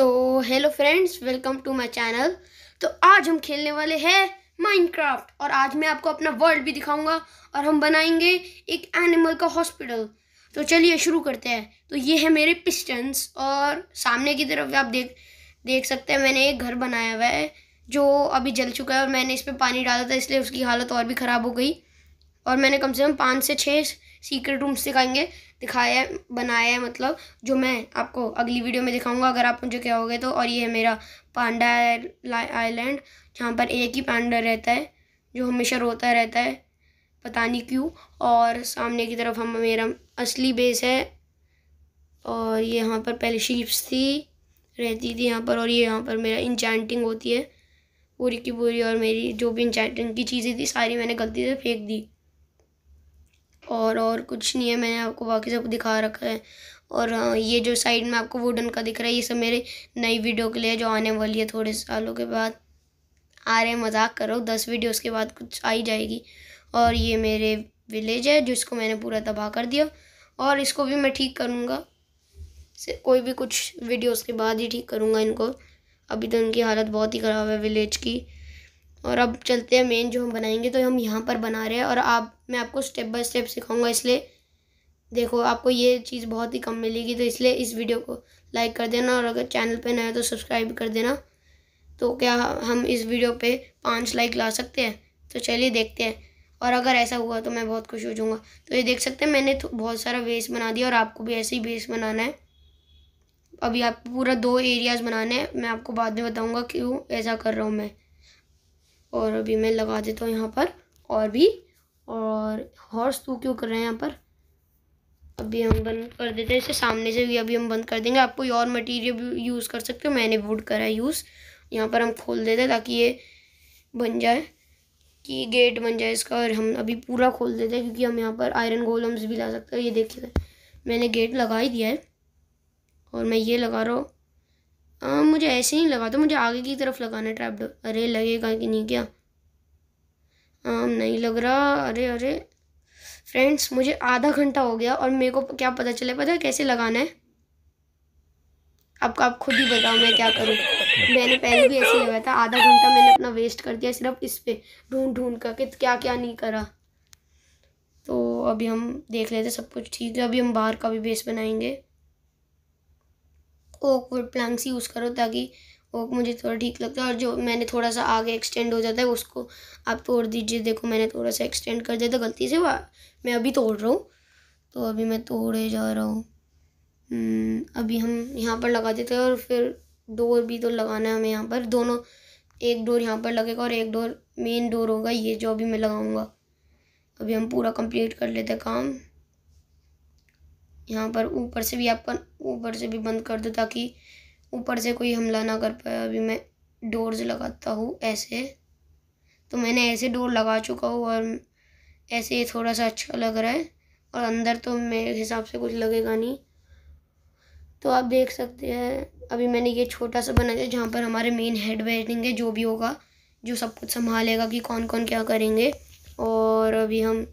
So hello friends welcome to my channel तो आज हम खेलने वाले हैं माइनक्राफ्ट और आज मैं आपको अपना वर्ल्ड भी दिखाऊंगा और हम बनाएंगे एक एनिमल का हॉस्पिटल तो चलिए शुरू करते हैं तो ये है मेरे पिस्टन्स और सामने की तरफ आप देख देख सकते हैं मैंने एक घर बनाया हुआ है जो अभी जल चुका है और मैंने इस पर पानी डाला था इसलिए उसकी हालत और भी ख़राब हो गई और मैंने कम से कम पाँच से छः सीक्रेट रूम सिखाएंगे दिखाया है बनाया है मतलब जो मैं आपको अगली वीडियो में दिखाऊंगा अगर आप मुझे कहोगे तो और ये है मेरा पांडा आइलैंड जहाँ पर एक ही पांडा रहता है जो हमेशा रोता रहता है पता नहीं क्यों और सामने की तरफ हम मेरा असली बेस है और ये यहाँ पर पहले शीप्स थी रहती थी यहाँ पर और ये यहाँ पर मेरा इंचैंटिंग होती है पूरी की पूरी और मेरी जो भी इंचैंटिंग की चीज़ें थी सारी मैंने गलती से फेंक दी और और कुछ नहीं है मैंने आपको बाकी सब दिखा रखा है और हाँ, ये जो साइड में आपको वुडन का दिख रहा है ये सब मेरे नई वीडियो के लिए जो आने वाली है थोड़े सालों के बाद आ रहे मजाक करो दस वीडियो उसके बाद कुछ आई जाएगी और ये मेरे विलेज है जिसको मैंने पूरा तबाह कर दिया और इसको भी मैं ठीक करूँगा कोई भी कुछ वीडियोस के बाद ही ठीक करूँगा इनको अभी तो इनकी हालत बहुत ही ख़राब है विलेज की और अब चलते हैं मेन जो हम बनाएंगे तो हम यहाँ पर बना रहे हैं और आप मैं आपको स्टेप बाय स्टेप सिखाऊंगा इसलिए देखो आपको ये चीज़ बहुत ही कम मिलेगी तो इसलिए इस वीडियो को लाइक कर देना और अगर चैनल पे नया तो सब्सक्राइब कर देना तो क्या हम इस वीडियो पे पाँच लाइक ला सकते हैं तो चलिए देखते हैं और अगर ऐसा हुआ तो मैं बहुत खुश हो जाऊँगा तो ये देख सकते हैं मैंने बहुत सारा वेस बना दिया और आपको भी ऐसे ही वेस बनाना है अभी आप पूरा दो एरियाज़ बनाने हैं मैं आपको बाद में बताऊँगा क्यों ऐसा कर रहा हूँ मैं और अभी मैं लगा देता हूँ यहाँ पर और भी और हॉर्स तू क्यों कर रहे हैं यहाँ पर अभी हम बंद कर देते हैं इसे सामने से भी अभी हम बंद कर देंगे आप कोई और मटेरियल यूज़ कर सकते हो मैंने वुड करा है यूज़ यहाँ पर हम खोल देते हैं ताकि ये बन जाए कि गेट बन जाए इसका और हम अभी पूरा खोल देते हैं क्योंकि हम यहाँ पर आयरन गोलम्स भी ला सकते हैं ये देखिए मैंने गेट लगा ही दिया है और मैं ये लगा रहा हूँ आ, मुझे ऐसे ही लगा था मुझे आगे की तरफ लगाना ट्रैप डोर अरे लगेगा कि नहीं क्या हाँ नहीं लग रहा अरे अरे फ्रेंड्स मुझे आधा घंटा हो गया और मेरे को क्या पता चले पता है कैसे लगाना है आपका आप खुद ही बताओ मैं क्या करूँ मैंने पहले भी ऐसे ही लगाया था आधा घंटा मैंने अपना वेस्ट कर दिया सिर्फ इस पर ढूंढ ढूंढ कर के क्या क्या नहीं करा तो अभी हम देख लेते सब कुछ ठीक है अभी हम बाहर का भी बेस बनाएंगे ओक वुड प्लांट्स यूज़ करो ताकि ओक मुझे थोड़ा ठीक लगता है और जो मैंने थोड़ा सा आगे एक्सटेंड हो जाता है उसको आप तोड़ दीजिए देखो मैंने थोड़ा सा एक्सटेंड कर दिया था गलती से वह मैं अभी तोड़ रहा हूँ तो अभी मैं तोड़े जा रहा हूँ हम्म, अभी हम यहाँ पर लगा देते हैं और फिर डोर भी तो लगाना है हमें यहाँ पर दोनों एक डोर यहाँ पर लगेगा और एक डोर मेन डोर होगा ये जो अभी मैं लगाऊँगा अभी हम पूरा कंप्लीट कर लेते हैं काम यहाँ पर ऊपर से भी आपका ऊपर से भी बंद कर दो ताकि ऊपर से कोई हमला ना कर पाए अभी मैं डोर्स लगाता हूँ ऐसे तो मैंने ऐसे डोर लगा चुका हूँ और ऐसे थोड़ा सा अच्छा लग रहा है और अंदर तो मेरे हिसाब से कुछ लगेगा नहीं तो आप देख सकते हैं अभी मैंने ये छोटा सा बनाया जहाँ पर हमारे मेन हेड बैठेंगे जो भी होगा जो सब कुछ संभालेगा कि कौन कौन क्या करेंगे और अभी हम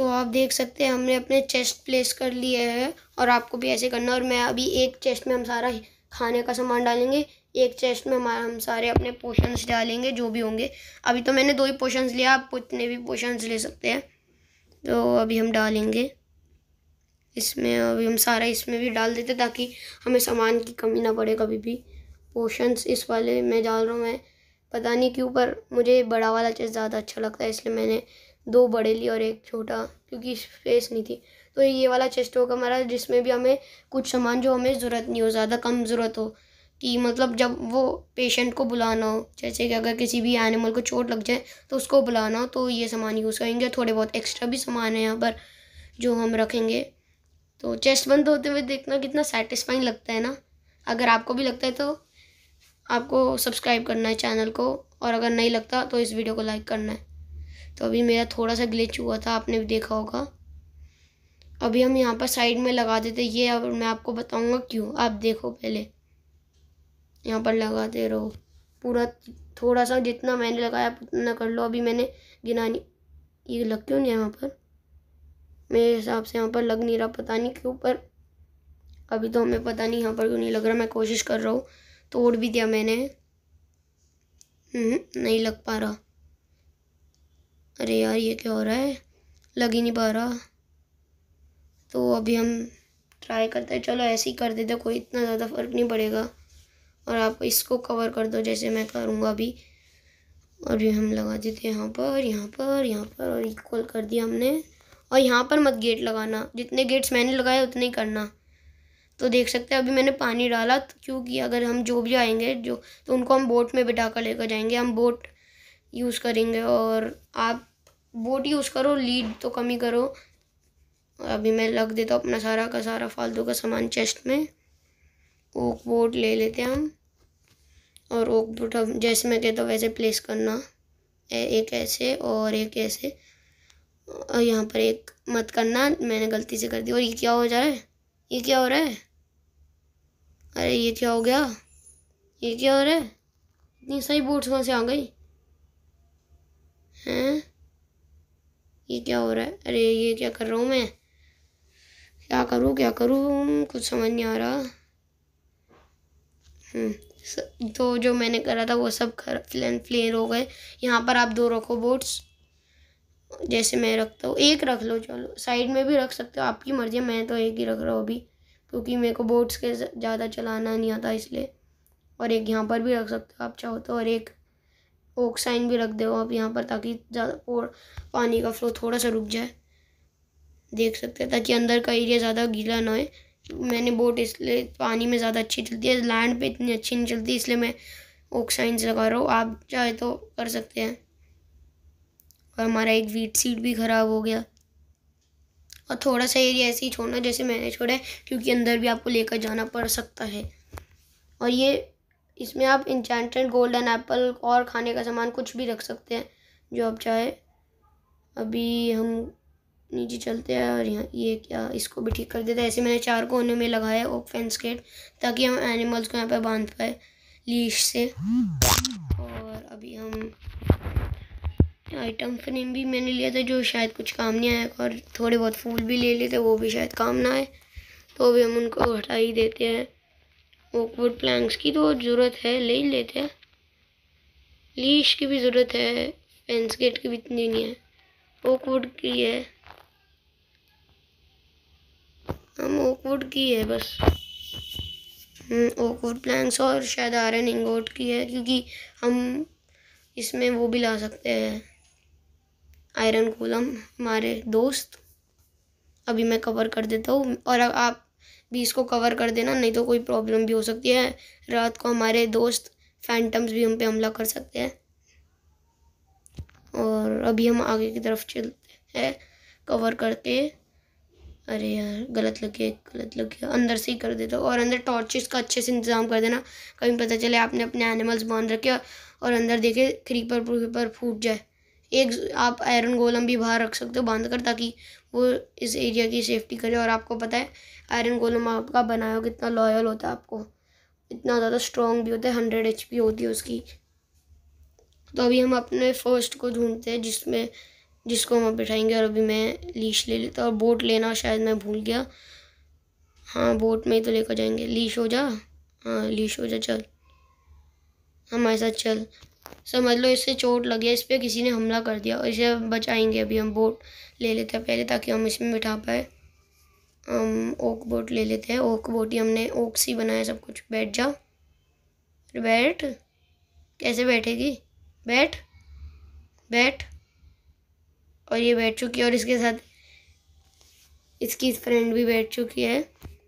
तो आप देख सकते हैं हमने अपने चेस्ट प्लेस कर लिए हैं और आपको भी ऐसे करना और मैं अभी एक चेस्ट में हम सारा खाने का सामान डालेंगे एक चेस्ट में हमारा हम सारे अपने पोशंस डालेंगे जो भी होंगे अभी तो मैंने दो ही पोशंस लिया आप इतने भी पोशंस ले सकते हैं तो अभी हम डालेंगे इसमें अभी हम सारा इसमें भी डाल देते ताकि हमें सामान की कमी ना पड़े कभी भी पोशंस इस वाले में डाल रहा हूँ मैं पता नहीं क्यों पर मुझे बड़ा वाला चेस्ट ज़्यादा अच्छा लगता है इसलिए मैंने दो बड़े लिए और एक छोटा क्योंकि स्पेस नहीं थी तो ये वाला चेस्ट होगा हमारा जिसमें भी हमें कुछ सामान जो हमें ज़रूरत नहीं हो ज़्यादा कम ज़रूरत हो कि मतलब जब वो पेशेंट को बुलाना हो जैसे कि अगर किसी भी एनिमल को चोट लग जाए तो उसको बुलाना हो तो ये सामान यूज़ करेंगे थोड़े बहुत एक्स्ट्रा भी सामान है यहाँ पर जो हम रखेंगे तो चेस्ट बंद होते हुए देखना कितना सेटिस्फाइंग लगता है ना अगर आपको भी लगता है तो आपको सब्सक्राइब करना है चैनल को और अगर नहीं लगता तो इस वीडियो को लाइक करना है तो अभी मेरा थोड़ा सा ग्लिच हुआ था आपने भी देखा होगा अभी हम यहाँ पर साइड में लगा देते ये अब मैं आपको बताऊँगा क्यों आप देखो पहले यहाँ पर लगाते रहो पूरा थोड़ा सा जितना मैंने लगाया आप उतना कर लो अभी मैंने गिना नहीं ये लग क्यों नहीं यहाँ पर मेरे हिसाब से यहाँ पर लग नहीं रहा पता नहीं क्यों पर अभी तो हमें पता नहीं यहाँ पर क्यों नहीं लग रहा मैं कोशिश कर रहा हूँ तोड़ भी दिया मैंने हम्म, नहीं लग पा रहा अरे यार ये क्या हो रहा है लग ही नहीं पा रहा तो अभी हम ट्राई करते हैं चलो ऐसे ही कर देते कोई इतना ज़्यादा फ़र्क नहीं पड़ेगा और आप इसको कवर कर दो जैसे मैं करूँगा अभी और भी हम लगा देते हैं यहाँ पर यहाँ पर यहाँ पर और इक्वल कर दिया हमने और यहाँ पर मत गेट लगाना जितने गेट्स मैंने लगाए उतने ही करना तो देख सकते हैं अभी मैंने पानी डाला तो क्योंकि अगर हम जो भी आएंगे जो तो उनको हम बोट में बिठा कर लेकर जाएंगे हम बोट यूज़ करेंगे और आप बोट यूज़ करो लीड तो कम ही करो अभी मैं लग देता हूँ अपना सारा का सारा फालतू का सामान चेस्ट में ओक बोट ले लेते हैं हम और ओक बोट हम जैसे मैं कहता हूँ वैसे प्लेस करना एक ऐसे और एक ऐसे और यहाँ पर एक मत करना मैंने गलती से कर दी और ये क्या हो जाए ये क्या हो रहा है अरे ये क्या हो गया ये क्या हो रहा है इतनी सही बोट्स वहाँ से आ गई हैं ये क्या हो रहा है अरे ये क्या कर रहा हूँ मैं क्या करूँ क्या करूँ कुछ समझ नहीं आ रहा हम्म, तो जो मैंने करा था वो सब कर फ्लेयर हो गए यहाँ पर आप दो रखो बोट्स जैसे मैं रखता हूँ एक रख लो चलो साइड में भी रख सकते हो आपकी मर्ज़ी मैं तो एक ही रख रहा हूँ अभी क्योंकि मेरे को बोट्स के ज़्यादा चलाना नहीं आता इसलिए और एक यहाँ पर भी रख सकते हो आप चाहो तो और एक ओक साइन भी रख दो आप यहाँ पर ताकि ज़्यादा और पानी का फ्लो थोड़ा सा रुक जाए देख सकते हैं ताकि अंदर का एरिया ज़्यादा गीला ना हो मैंने बोट इसलिए पानी में ज़्यादा अच्छी चलती है लैंड पे इतनी अच्छी नहीं चलती इसलिए मैं ओक साइंस लगा रहा हूँ आप चाहे तो कर सकते हैं और हमारा एक वीट सीट भी ख़राब हो गया और थोड़ा सा एरिया ऐसे ही छोड़ना जैसे मैंने छोड़ा है क्योंकि अंदर भी आपको लेकर जाना पड़ सकता है और ये इसमें आप इंचेंटेड गोल्डन एप्पल और खाने का सामान कुछ भी रख सकते हैं जो आप चाहे अभी हम नीचे चलते हैं और यहाँ ये क्या इसको भी ठीक कर देते हैं ऐसे मैंने चार कोने में लगाया ओक फेंस गेट ताकि हम एनिमल्स को यहाँ पर बांध पाए लीश से और अभी हम आइटम फ्रेम भी मैंने लिया था जो शायद कुछ काम नहीं आया और थोड़े बहुत फूल भी ले लिए थे वो भी शायद काम ना आए तो अभी हम उनको हटा ही देते हैं वुड प्लैंक्स की तो ज़रूरत है ले ही लेते हैं लीश की भी ज़रूरत है फेंस गेट की भी इतनी नहीं है ओकवुड की है हम ओकवुड की है बस ओकवुड हम्म, प्लैंक्स और शायद आयरन इंगोट की है क्योंकि हम इसमें वो भी ला सकते हैं आयरन कोलम हमारे दोस्त अभी मैं कवर कर देता हूँ और आप भी इसको कवर कर देना नहीं तो कोई प्रॉब्लम भी हो सकती है रात को हमारे दोस्त फैंटम्स भी हम पे हमला कर सकते हैं और अभी हम आगे की तरफ चलते हैं कवर करके अरे यार गलत लग गया गलत लग गया अंदर से ही कर देते और अंदर टॉर्चेस का अच्छे से इंतज़ाम कर देना कहीं पता चले आपने अपने एनिमल्स बांध रखे और अंदर देखे क्रीपर पर फूट जाए एक आप आयरन गोलम भी बाहर रख सकते हो बांध कर ताकि वो इस एरिया की सेफ्टी करे और आपको पता है आयरन गोलम आपका बनाया हो कितना लॉयल होता है आपको इतना ज़्यादा स्ट्रॉन्ग भी होता है हंड्रेड एच होती है उसकी तो अभी हम अपने फर्स्ट को ढूंढते हैं जिसमें जिसको हम बिठाएंगे और अभी मैं लीश ले लेता और बोट लेना शायद मैं भूल गया हाँ बोट में ही तो लेकर जाएंगे लीश हो जा हाँ लीश हो जा चल हमारे साथ चल समझ लो इससे चोट लगी है इस पर किसी ने हमला कर दिया और इसे बचाएंगे अभी हम बोट ले लेते हैं पहले ताकि हम इसमें बिठा पाए हम ओक बोट ले लेते हैं ओक बोट ही हमने ओक सी बनाया सब कुछ बैठ जा बैठ कैसे बैठेगी बैठ बैठ और ये बैठ चुकी है और इसके साथ इसकी फ्रेंड भी बैठ चुकी है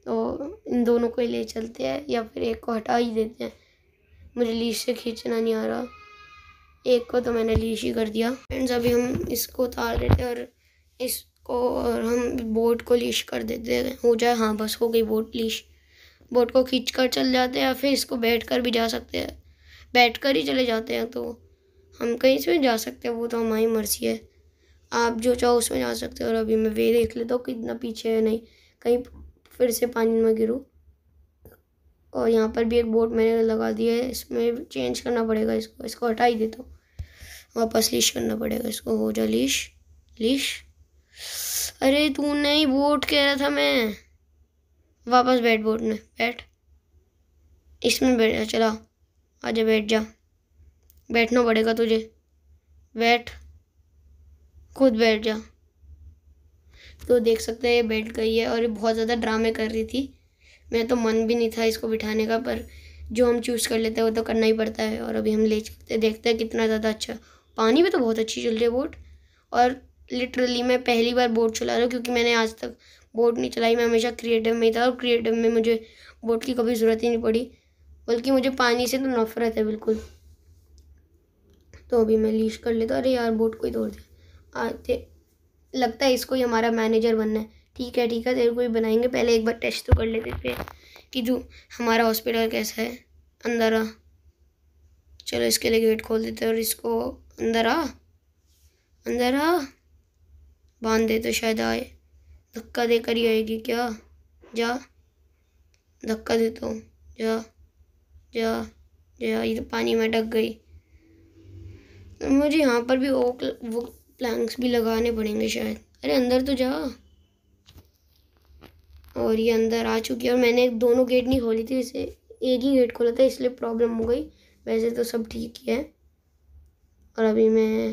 तो इन दोनों को ले चलते हैं या फिर एक को हटा ही देते हैं मुझे लीज से खींचना नहीं आ रहा एक को तो मैंने ही कर दिया फ्रेंड्स अभी हम इसको उतार देते और इसको और हम बोट को लीश कर देते हैं हो जाए हाँ बस हो गई बोट लीश बोट को खींच कर चल जाते हैं या फिर इसको बैठ कर भी जा सकते हैं बैठ कर ही चले जाते हैं तो हम कहीं से जा सकते हैं वो तो हमारी मर्जी है आप जो चाहो उसमें जा सकते हो और अभी मैं वे देख लेता हूँ कितना पीछे है नहीं कहीं फिर से पानी में गिरूँ और यहाँ पर भी एक बोर्ड मैंने लगा दिया है इसमें चेंज करना पड़ेगा इसको इसको हटा ही देता तो। हूँ वापस लीश करना पड़ेगा इसको हो जा लीश लिश अरे तू नहीं बोट कह रहा था मैं वापस बैठ बोर्ड में बैठ इसमें बैठ जा चला आजा बैठ जा बैठना पड़ेगा तुझे बैठ खुद बैठ जा तो देख सकते हैं बैठ गई है और ये बहुत ज़्यादा ड्रामे कर रही थी मेरा तो मन भी नहीं था इसको बिठाने का पर जो हम चूज़ कर लेते हैं वो तो करना ही पड़ता है और अभी हम ले चलते देखते हैं कितना ज़्यादा अच्छा पानी भी तो बहुत अच्छी चल रही है बोट और लिटरली मैं पहली बार बोट चला रहा हूँ क्योंकि मैंने आज तक बोट नहीं चलाई मैं हमेशा क्रिएटिव में ही था और क्रिएटिव में मुझे बोट की कभी ज़रूरत ही नहीं पड़ी बल्कि मुझे पानी से तो नफरत है बिल्कुल तो अभी मैं लीज कर लेता अरे यार बोट को ही तोड़ दे आते लगता है इसको ही हमारा मैनेजर बनना है ठीक है ठीक है तेरे को ही बनाएंगे पहले एक बार टेस्ट तो कर लेते थे कि जो हमारा हॉस्पिटल कैसा है अंदर आ चलो इसके लिए गेट खोल देते और इसको अंदर आ अंदर आ बांध दे तो शायद आए धक्का देकर ही आएगी क्या जा धक्का दे तो जा जा जा ये तो पानी में ढक गई तो मुझे यहाँ पर भी वो वो प्लैंक्स भी लगाने पड़ेंगे शायद अरे अंदर तो जा और ये अंदर आ चुकी है और मैंने दोनों गेट नहीं खोली थी इसे एक ही गेट खोला था इसलिए प्रॉब्लम हो गई वैसे तो सब ठीक ही है और अभी मैं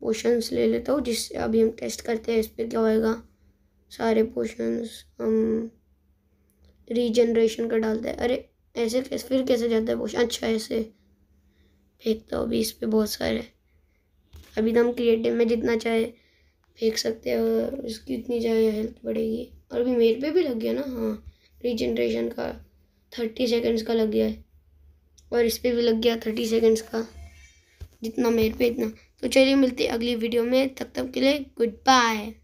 पोशंस ले लेता हूँ जिससे अभी हम टेस्ट करते हैं इस पर क्या होएगा सारे पोशंस हम रीजनरेशन का डालते हैं अरे ऐसे कैसे फिर कैसे जाता है पोशन अच्छा ऐसे फेंकता हूँ अभी इस पर बहुत सारे अभी तो हम क्रिएटिव में जितना चाहे फेंक सकते हैं इसकी इतनी ज़्यादा हेल्थ बढ़ेगी और अभी मेरे पे भी लग गया ना हाँ रीजनरेशन का थर्टी सेकेंड्स का लग गया है और इस पर भी लग गया थर्टी सेकेंड्स का जितना मेरे पे इतना तो चलिए मिलते अगली वीडियो में तब तक के लिए गुड बाय